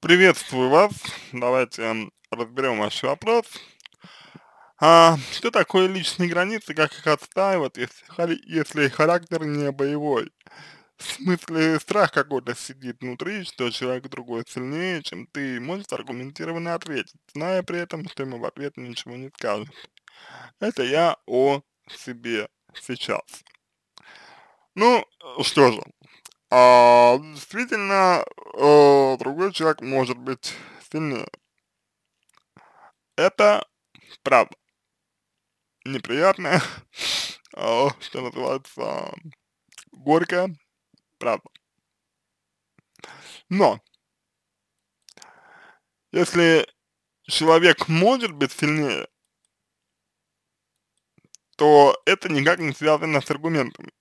Приветствую вас. Давайте эм, разберем ваш вопрос. А, что такое личные границы, как их отстаивать, если, если характер не боевой? В смысле, страх какой-то сидит внутри, что человек другой сильнее, чем ты, может аргументированно ответить, зная при этом, что ему в ответ ничего не скажет. Это я о себе сейчас. Ну, что же, а, действительно э, другой человек может быть сильнее. Это правда. Неприятно, э, что называется, горько, правда. Но, если человек может быть сильнее, то это никак не связано с аргументами.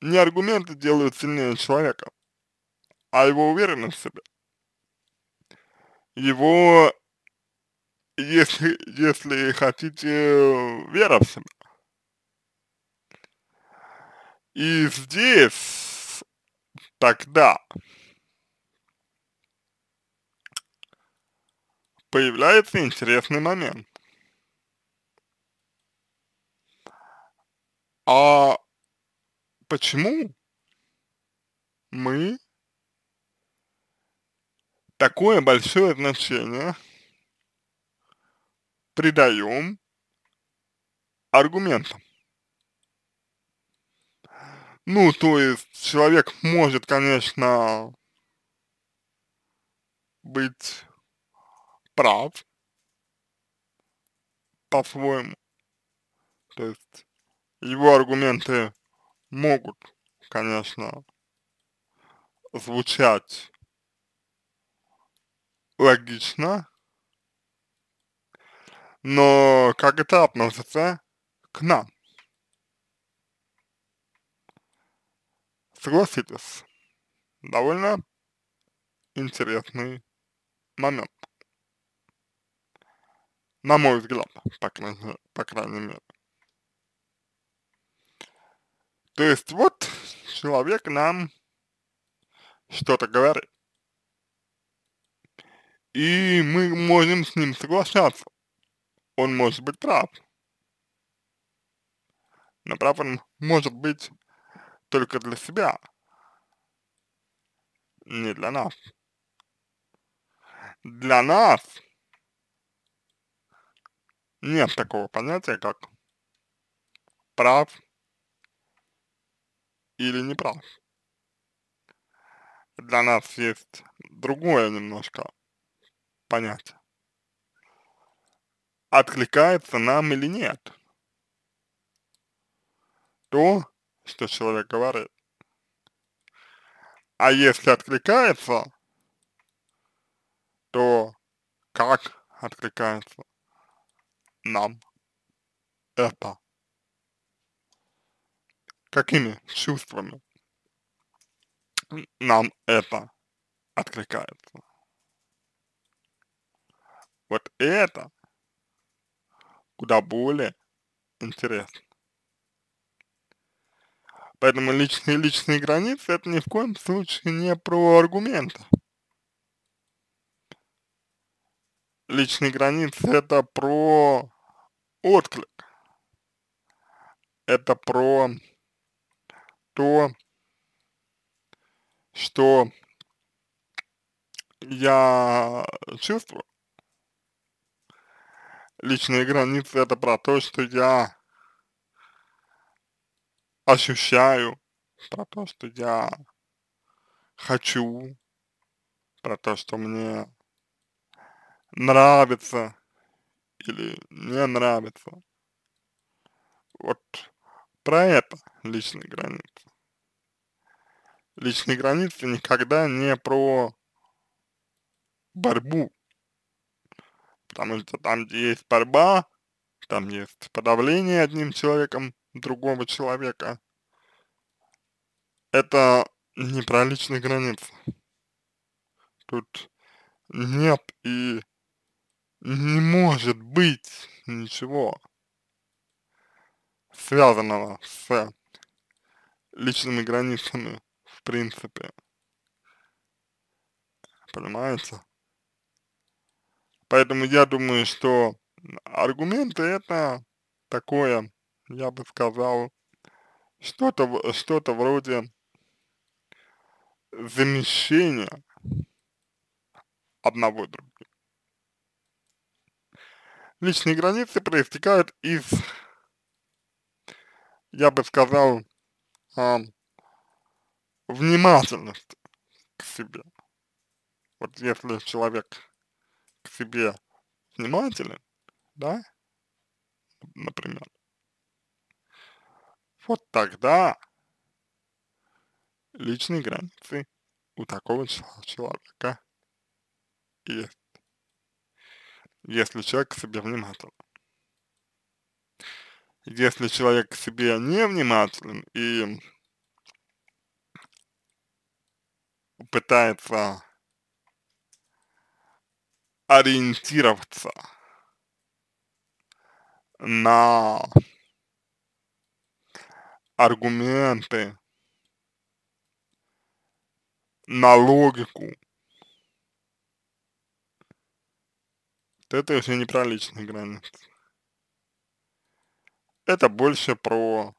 Не аргументы делают сильнее человека, а его уверенность в себе. Его, если, если хотите, вера в себя. И здесь тогда появляется интересный момент. А почему мы такое большое значение придаем аргументам. Ну, то есть человек может, конечно, быть прав по-своему. То есть его аргументы могут, конечно, звучать логично, но как это относится к нам? Согласитесь, довольно интересный момент. На мой взгляд, по крайней, по крайней мере. То есть вот человек нам что-то говорит. И мы можем с ним соглашаться. Он может быть прав. Но прав он может быть только для себя. Не для нас. Для нас нет такого понятия, как прав или не прав. Для нас есть другое немножко понятие. Откликается нам или нет то, что человек говорит. А если откликается, то как откликается нам это? какими чувствами нам это откликается. Вот это куда более интересно. Поэтому личные личные границы это ни в коем случае не про аргументы. Личные границы это про отклик. Это про то, что я чувствую, личные границы это про то, что я ощущаю, про то, что я хочу, про то, что мне нравится или не нравится. Вот про это личные границы личные границы никогда не про борьбу. Потому что там, где есть борьба, там есть подавление одним человеком другого человека. Это не про личные границы. Тут нет и не может быть ничего связанного с личными границами принципе. Понимаете? Поэтому я думаю, что аргументы это такое, я бы сказал, что-то что вроде замещения одного другого. Личные границы проистекают из, я бы сказал, внимательность к себе. Вот если человек к себе внимателен, да, например, вот тогда личные границы у такого человека есть. Если человек к себе внимателен. Если человек к себе не внимателен и пытается ориентироваться на аргументы, на логику. это уже не про личные границы. Это больше про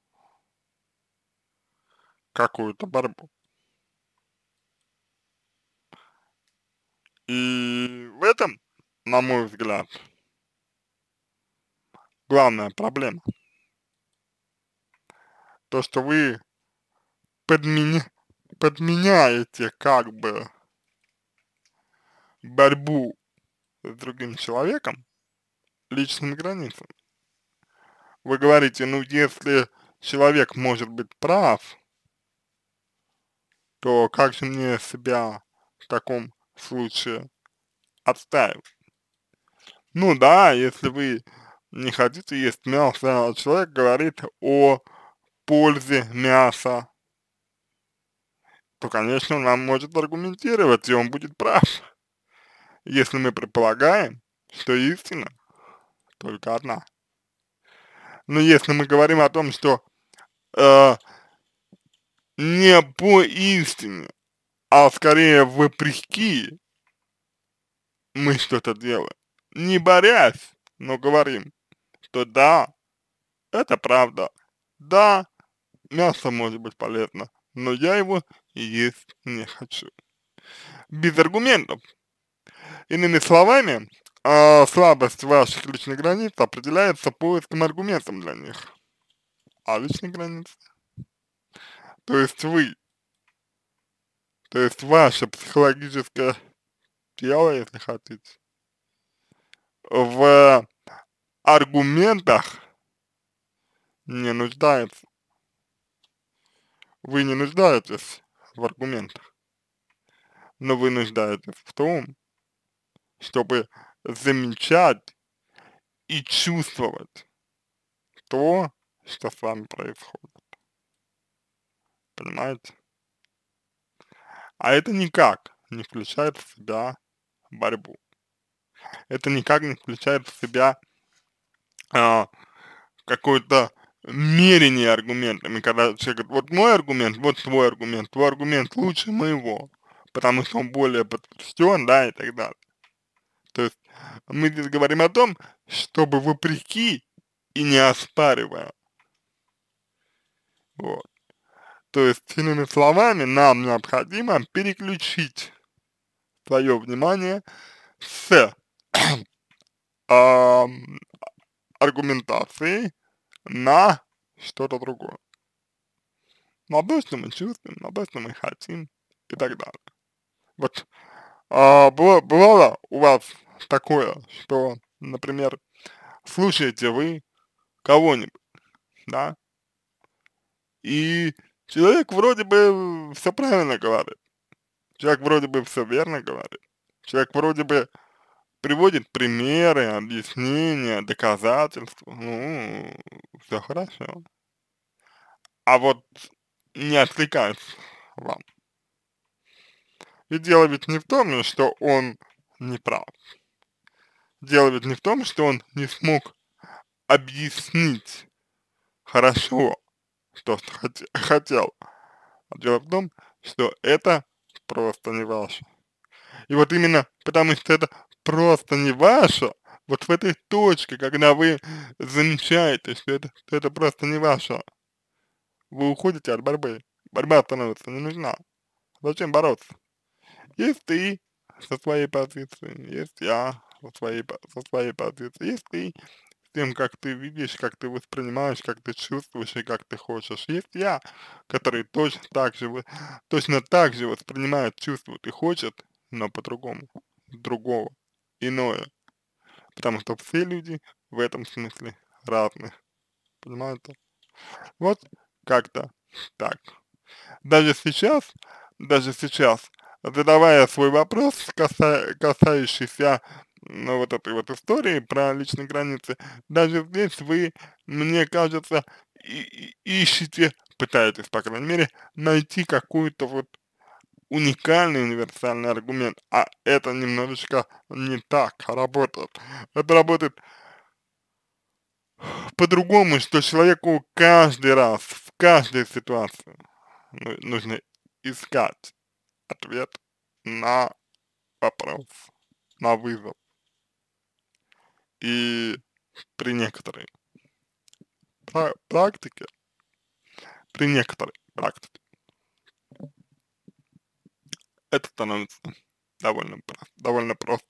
какую-то борьбу. И в этом, на мой взгляд, главная проблема. То, что вы подменя подменяете как бы борьбу с другим человеком личным границам. Вы говорите, ну если человек может быть прав, то как же мне себя в таком случае отстаивать. Ну да, если вы не хотите есть мясо, а человек говорит о пользе мяса, то, конечно, он нам может аргументировать, и он будет прав, если мы предполагаем, что истина только одна. Но если мы говорим о том, что э, не по истине а скорее вопреки мы что-то делаем. Не борясь, но говорим, что да, это правда, да, мясо может быть полезно, но я его есть не хочу. Без аргументов. Иными словами, э, слабость ваших личных границ определяется поиском аргументов для них. А личные границы? То есть вы то есть ваше психологическое тело, если хотите, в аргументах не нуждается. Вы не нуждаетесь в аргументах, но вы нуждаетесь в том, чтобы замечать и чувствовать то, что с вами происходит. Понимаете? А это никак не включает в себя борьбу. Это никак не включает в себя э, какое-то мерение аргументами, когда человек говорит, вот мой аргумент, вот твой аргумент, твой аргумент лучше моего, потому что он более подтвержден, да, и так далее. То есть мы здесь говорим о том, чтобы вопреки и не оспаривая. Вот. То есть, иными словами, нам необходимо переключить свое внимание с э, аргументации на что-то другое. На то, что мы чувствуем, на то, что мы хотим и так далее. Вот э, а, было, бывало у вас такое, что, например, слушаете вы кого-нибудь, да, и Человек вроде бы все правильно говорит. Человек вроде бы все верно говорит. Человек вроде бы приводит примеры, объяснения, доказательства. Ну, все хорошо. А вот не откликается вам. И дело ведь не в том, что он не прав. Дело ведь не в том, что он не смог объяснить хорошо что хотел. Дело в том, что это просто не ваше. И вот именно потому, что это просто не ваше, вот в этой точке, когда вы замечаете, что это, что это просто не ваше, вы уходите от борьбы. Борьба становится не нужна. Зачем бороться? Есть ты со своей позиции, есть я со своей, со своей позиции, есть ты тем, как ты видишь, как ты воспринимаешь, как ты чувствуешь и как ты хочешь. Есть я, который точно так же, точно так же воспринимает, чувствует и хочет, но по-другому, другого, иное. Потому что все люди в этом смысле разные. Понимаете? Вот как-то так. Даже сейчас, даже сейчас, задавая свой вопрос, каса касающийся ну, вот этой вот истории про личные границы, даже здесь вы, мне кажется, и, и ищете, пытаетесь, по крайней мере, найти какую-то вот уникальный универсальный аргумент, а это немножечко не так работает. Это работает по-другому, что человеку каждый раз, в каждой ситуации ну, нужно искать ответ на вопрос, на вызов и при некоторой практике, при некоторой практике, это становится довольно, довольно просто.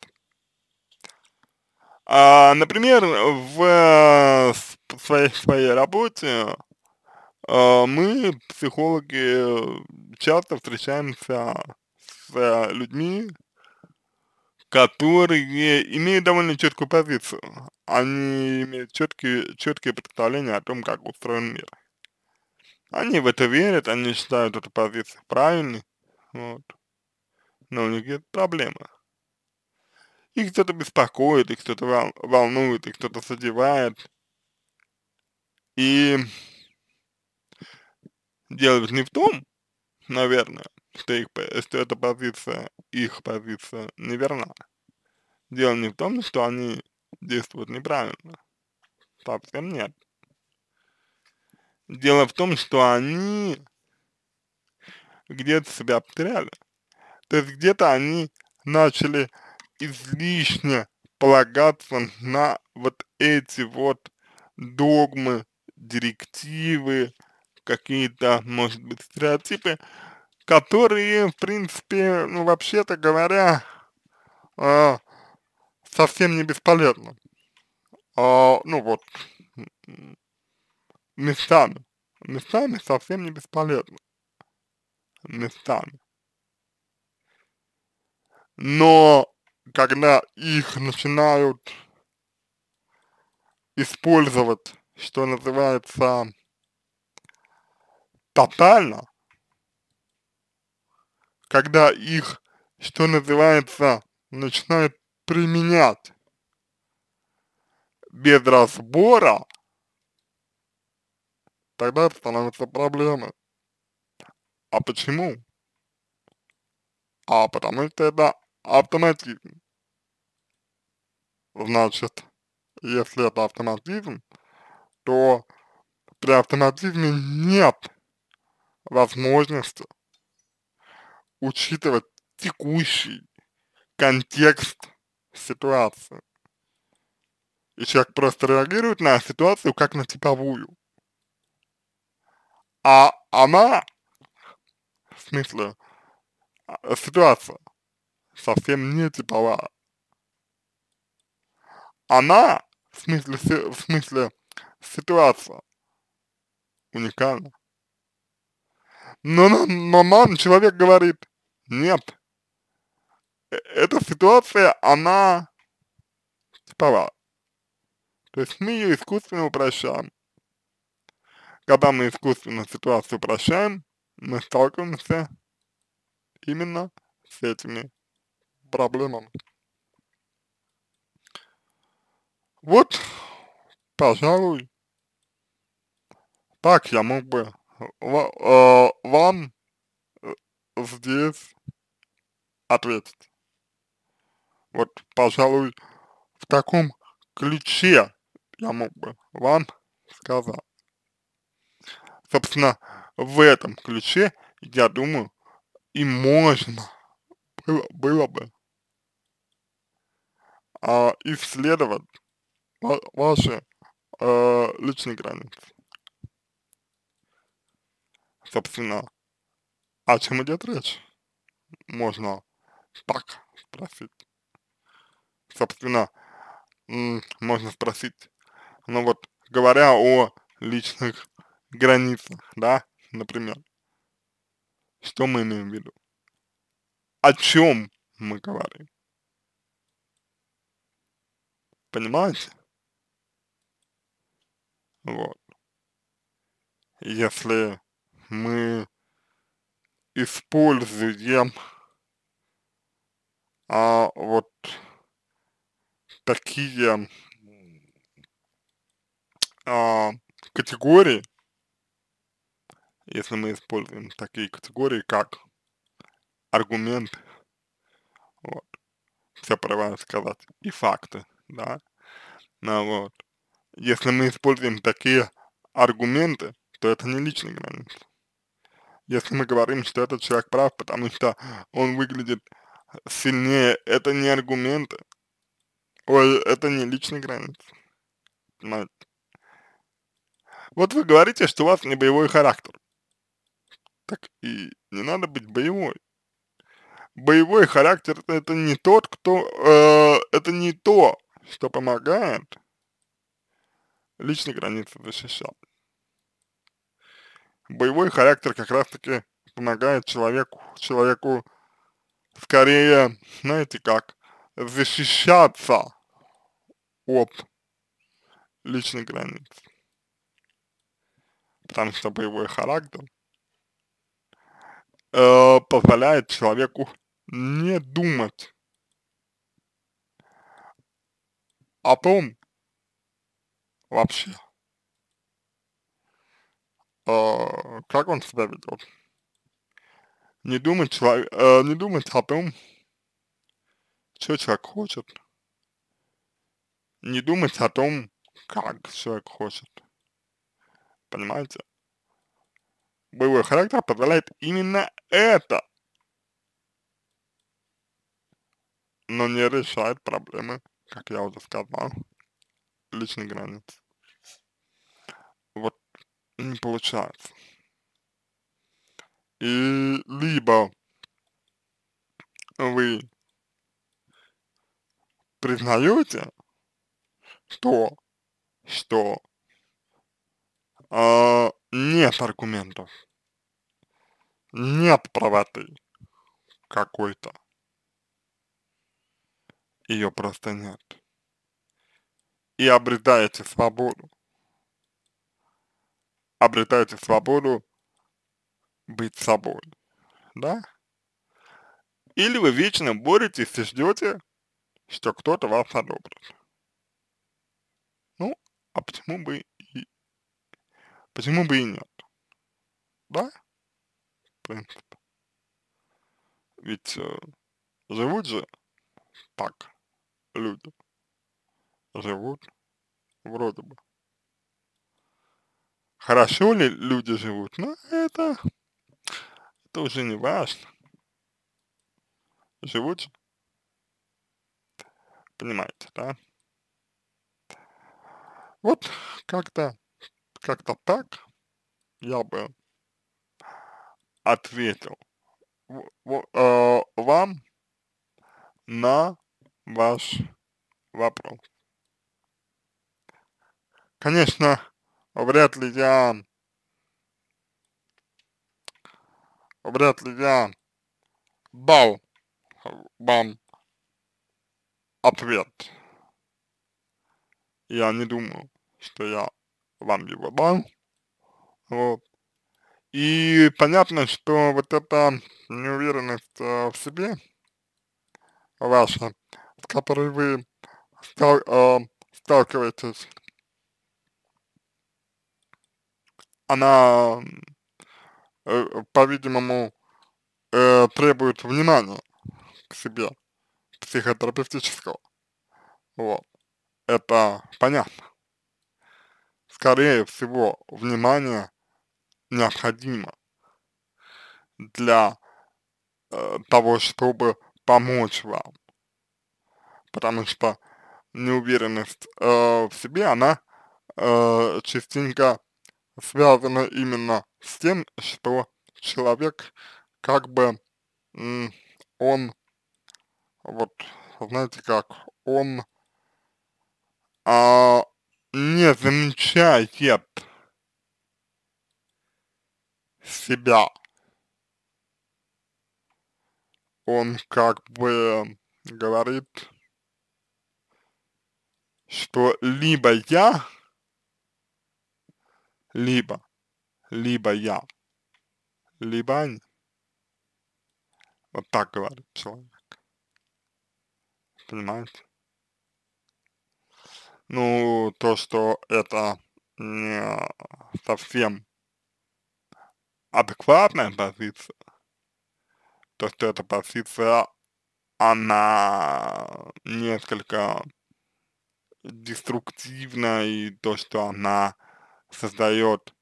А, например, в э, своей, своей работе э, мы, психологи, э, часто встречаемся с людьми, которые имеют довольно четкую позицию. Они имеют четкие, четкие представления о том, как устроен мир. Они в это верят, они считают эту позицию правильной, вот. Но у них есть проблема. Их кто-то беспокоит, их кто-то волнует, их кто-то задевает. И дело не в том, наверное, что, их, что эта позиция, их позиция неверна. Дело не в том, что они действуют неправильно. Совсем нет. Дело в том, что они где-то себя потеряли. То есть где-то они начали излишне полагаться на вот эти вот догмы, директивы, какие-то, может быть, стереотипы, которые, в принципе, ну, вообще-то говоря, э, совсем не бесполезны. Э, ну, вот, местами. Местами совсем не бесполезны. Местами. Но когда их начинают использовать, что называется, тотально, когда их, что называется, начинают применять без разбора, тогда становится проблемой. А почему? А потому что это автоматизм. Значит, если это автоматизм, то при автоматизме нет возможности учитывать текущий контекст ситуации. И человек просто реагирует на ситуацию как на типовую. А она, в смысле, а, ситуация совсем не типовая. Она, в смысле, в смысле, ситуация уникальна. Но, но, но нам человек говорит, нет, э, эта ситуация, она типова. То есть мы ее искусственно упрощаем. Когда мы искусственно ситуацию упрощаем, мы сталкиваемся именно с этими проблемами. Вот, пожалуй, так я мог бы Э, вам э, здесь ответить. Вот, пожалуй, в таком ключе я мог бы вам сказать. Собственно, в этом ключе, я думаю, и можно было, было бы а, исследовать ва ваши а, личные границы. Собственно, о чем идет речь? Можно так спросить. Собственно, можно спросить, ну вот, говоря о личных границах, да, например, что мы имеем в виду? О чем мы говорим? Понимаете? Вот. Если мы используем а, вот такие а, категории, если мы используем такие категории, как аргумент, вот, все правильно сказать, и факты, да, ну, вот. Если мы используем такие аргументы, то это не личный границ если мы говорим, что этот человек прав, потому что он выглядит сильнее, это не аргументы. Ой, это не личные границы. Вот вы говорите, что у вас не боевой характер. Так и не надо быть боевой. Боевой характер это не тот, кто, э, это не то, что помогает личные границы защищать. Боевой характер как раз-таки помогает человеку, человеку скорее, знаете как, защищаться от личных границ. Потому что боевой характер э, позволяет человеку не думать о том вообще, э, как он себя ведет. Не думать, человек, э, не думать о том, что человек хочет. Не думать о том, как человек хочет. Понимаете? Боевой характер позволяет именно это, но не решает проблемы, как я уже сказал, личных границ не получается. И либо вы признаете то, что э, нет аргументов, нет правоты какой-то, ее просто нет, и обретаете свободу обретаете свободу быть собой, да? Или вы вечно боретесь и ждете, что кто-то вас одобрит. Ну, а почему бы и, почему бы и нет, да? В принципе. Ведь э, живут же так люди. Живут вроде бы. Хорошо ли люди живут? но ну, это, это уже не важно. Живут Понимаете, да? Вот как-то, как-то так я бы ответил в, в, э, вам на ваш вопрос. Конечно, а вряд ли я... А вряд ли я дал э, вам ответ. Я не думаю, что я вам его дал. Вот. И понятно, что вот эта неуверенность э, в себе ваша, с которой вы стал, э, сталкиваетесь она, э, по-видимому, э, требует внимания к себе психотерапевтического. Вот. Это понятно. Скорее всего, внимание необходимо для э, того, чтобы помочь вам. Потому что неуверенность э, в себе, она э, частенько связано именно с тем, что человек как бы он вот знаете как он а, не замечает себя. Он как бы говорит, что либо я либо, либо я, либо они. Вот так говорит человек. Понимаете? Ну, то, что это не совсем адекватная позиция, то, что эта позиция, она несколько деструктивна, и то, что она создает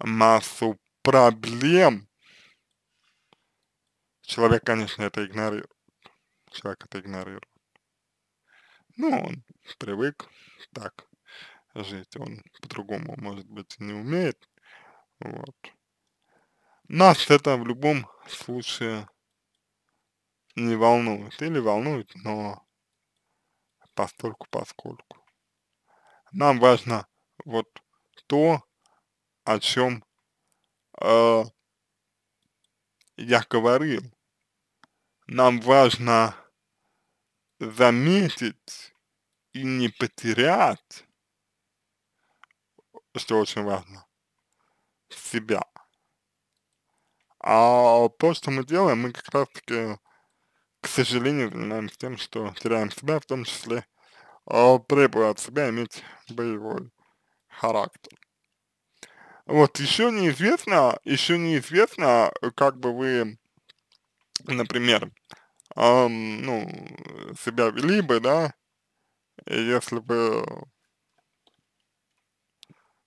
массу проблем, человек, конечно, это игнорирует. Человек это игнорирует. Ну, он привык так жить, он по-другому, может быть, не умеет, вот. Нас это в любом случае не волнует, или волнует, но постольку-поскольку. Нам важно вот то, о чем э, я говорил. Нам важно заметить и не потерять, что очень важно, себя. А то, что мы делаем, мы как раз таки, к сожалению, занимаемся тем, что теряем себя, в том числе э, требуя от себя иметь боевой характер. Вот, еще неизвестно, еще неизвестно, как бы вы, например, эм, ну, себя вели бы, да, если бы,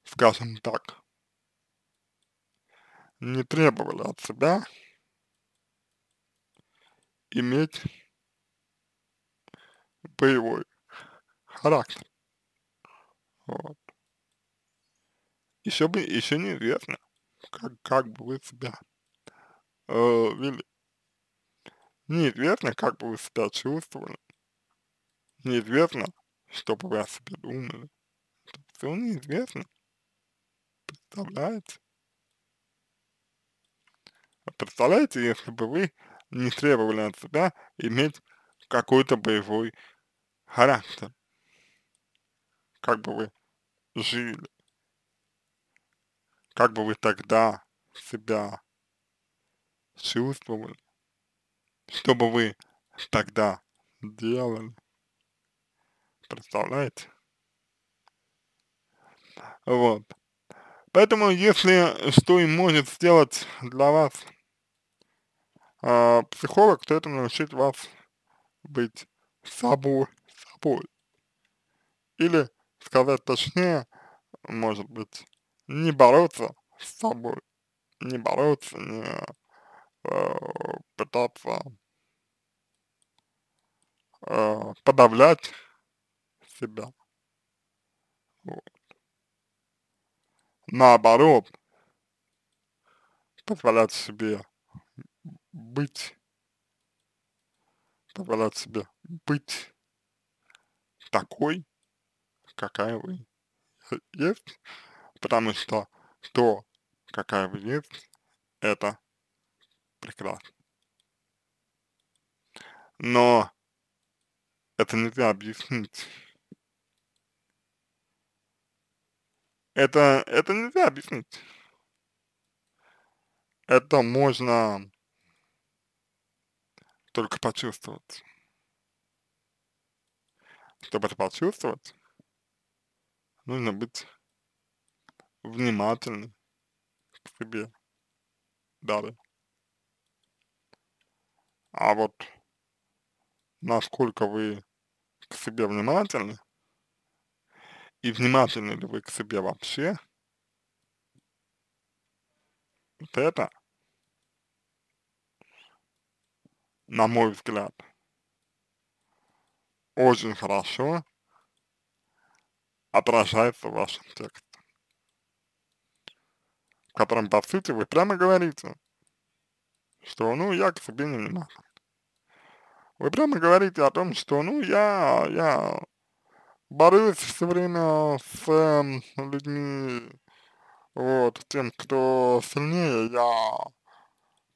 скажем так, не требовали от себя иметь боевой характер. Вот еще бы, еще неизвестно, как, как бы вы себя э, вели. Неизвестно, как бы вы себя чувствовали. Неизвестно, что бы вы о себе думали. Это все неизвестно. Представляете? А представляете, если бы вы не требовали от себя иметь какой-то боевой характер. Как бы вы жили. Как бы вы тогда себя чувствовали? Что бы вы тогда делали? Представляете? Вот. Поэтому, если что и может сделать для вас э, психолог, то это научить вас быть собой, собой. Или сказать точнее, может быть, не бороться с собой, не бороться, не э, пытаться э, подавлять себя. Вот. Наоборот, позволять себе быть, позволять себе быть такой, какая вы есть, потому что то, какая вы есть, это прекрасно. Но это нельзя объяснить. Это, это нельзя объяснить. Это можно только почувствовать. Чтобы это почувствовать, нужно быть внимательны к себе. Далее. А вот насколько вы к себе внимательны, и внимательны ли вы к себе вообще, вот это, на мой взгляд, очень хорошо отражается в вашем тексте в котором, по сути, вы прямо говорите, что, ну, я к себе не внимателен. Вы прямо говорите о том, что, ну, я, я борюсь все время с э, людьми, вот, тем, кто сильнее, я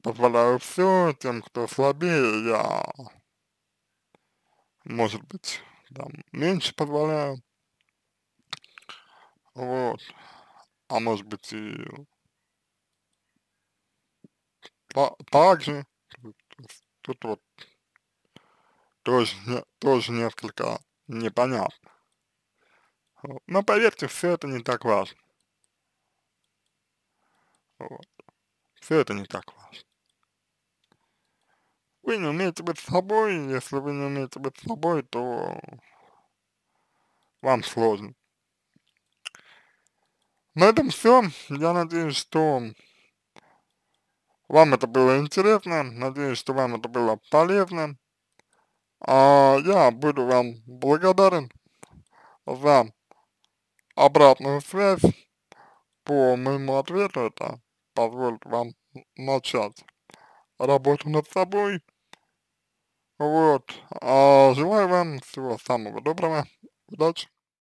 позволяю все, тем, кто слабее, я, может быть, там, меньше позволяю, вот, а может быть и также тут вот тоже, тоже несколько непонятно. Но поверьте, все это не так важно. Вот. Все это не так важно. Вы не умеете быть собой, если вы не умеете быть собой, то вам сложно. На этом все. Я надеюсь, что вам это было интересно, надеюсь, что вам это было полезно. А, я буду вам благодарен за обратную связь по моему ответу. Это позволит вам начать работу над собой. Вот. А, желаю вам всего самого доброго. Удачи.